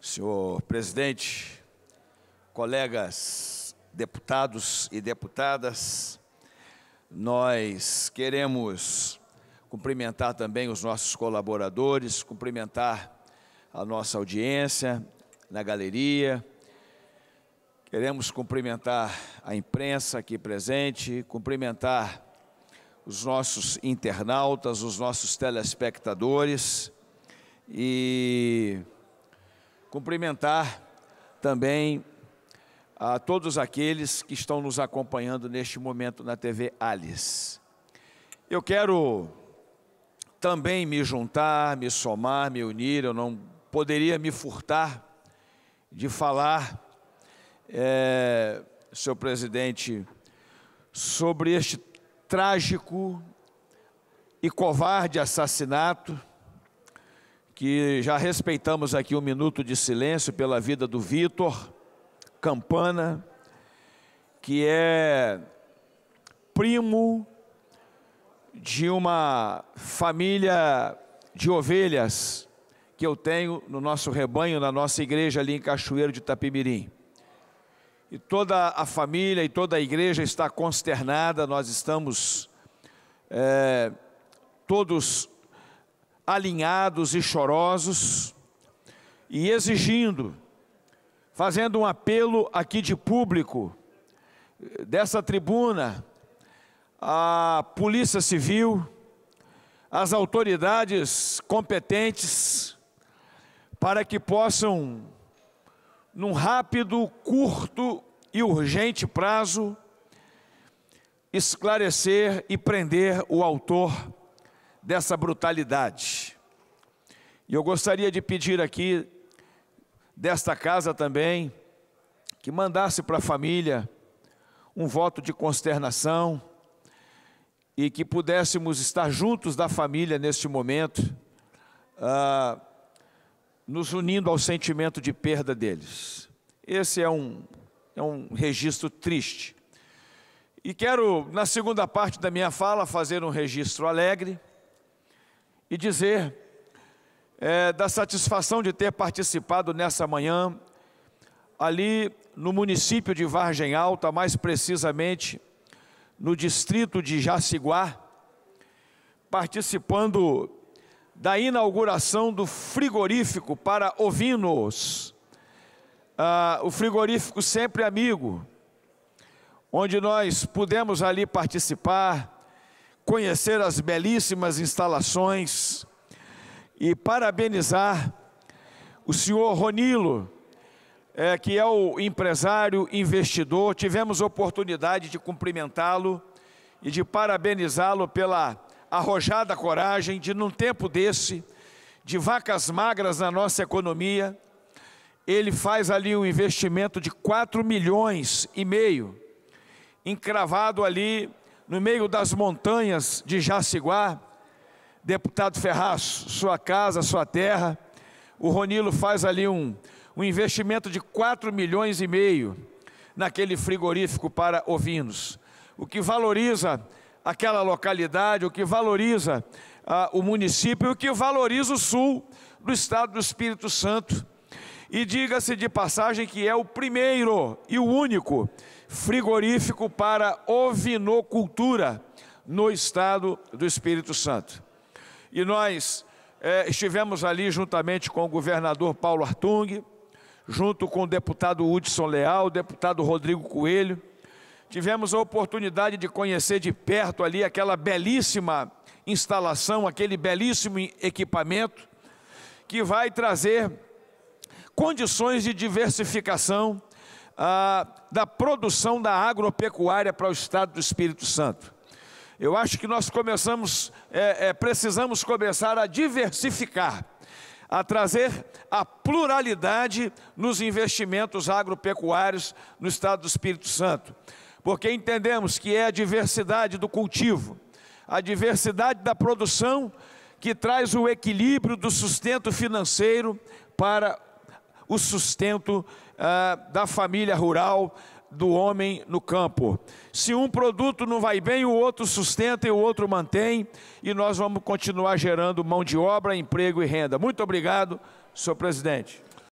Senhor presidente, colegas deputados e deputadas, nós queremos cumprimentar também os nossos colaboradores, cumprimentar a nossa audiência na galeria. Queremos cumprimentar a imprensa aqui presente, cumprimentar os nossos internautas, os nossos telespectadores e Cumprimentar também a todos aqueles que estão nos acompanhando neste momento na TV Alice. Eu quero também me juntar, me somar, me unir, eu não poderia me furtar de falar, é, eh, senhor presidente, sobre este trágico e covarde assassinato que já respeitamos aqui um minuto de silêncio pela vida do Vitor Campana, que é primo de uma família de ovelhas que eu tenho no nosso rebanho, na nossa igreja ali em Cachoeiro de Tapimirim. E toda a família e toda a igreja está consternada, nós estamos é, todos alinhados e chorosos, e exigindo, fazendo um apelo aqui de público, dessa tribuna, à Polícia Civil, às autoridades competentes, para que possam, num rápido, curto e urgente prazo, esclarecer e prender o autor dessa brutalidade. E eu gostaria de pedir aqui, desta casa também, que mandasse para a família um voto de consternação e que pudéssemos estar juntos da família neste momento, ah, nos unindo ao sentimento de perda deles. Esse é um, é um registro triste. E quero, na segunda parte da minha fala, fazer um registro alegre e dizer é, da satisfação de ter participado nessa manhã, ali no município de Vargem Alta, mais precisamente no distrito de Jaciguá, participando da inauguração do frigorífico para ovinos. Ah, o frigorífico Sempre Amigo, onde nós pudemos ali participar conhecer as belíssimas instalações e parabenizar o senhor Ronilo, é, que é o empresário investidor. Tivemos oportunidade de cumprimentá-lo e de parabenizá-lo pela arrojada coragem de, num tempo desse, de vacas magras na nossa economia, ele faz ali um investimento de 4 milhões e meio, encravado ali no meio das montanhas de Jaciguá, deputado Ferraz, sua casa, sua terra, o Ronilo faz ali um, um investimento de 4 milhões e meio naquele frigorífico para ovinos, o que valoriza aquela localidade, o que valoriza ah, o município, o que valoriza o sul do estado do Espírito Santo. E diga-se de passagem que é o primeiro e o único frigorífico para ovinocultura no estado do Espírito Santo. E nós é, estivemos ali juntamente com o governador Paulo Artung, junto com o deputado Hudson Leal, o deputado Rodrigo Coelho. Tivemos a oportunidade de conhecer de perto ali aquela belíssima instalação, aquele belíssimo equipamento que vai trazer condições de diversificação ah, da produção da agropecuária para o Estado do Espírito Santo. Eu acho que nós começamos, é, é, precisamos começar a diversificar, a trazer a pluralidade nos investimentos agropecuários no Estado do Espírito Santo, porque entendemos que é a diversidade do cultivo, a diversidade da produção que traz o equilíbrio do sustento financeiro para o sustento ah, da família rural, do homem no campo. Se um produto não vai bem, o outro sustenta e o outro mantém, e nós vamos continuar gerando mão de obra, emprego e renda. Muito obrigado, senhor presidente.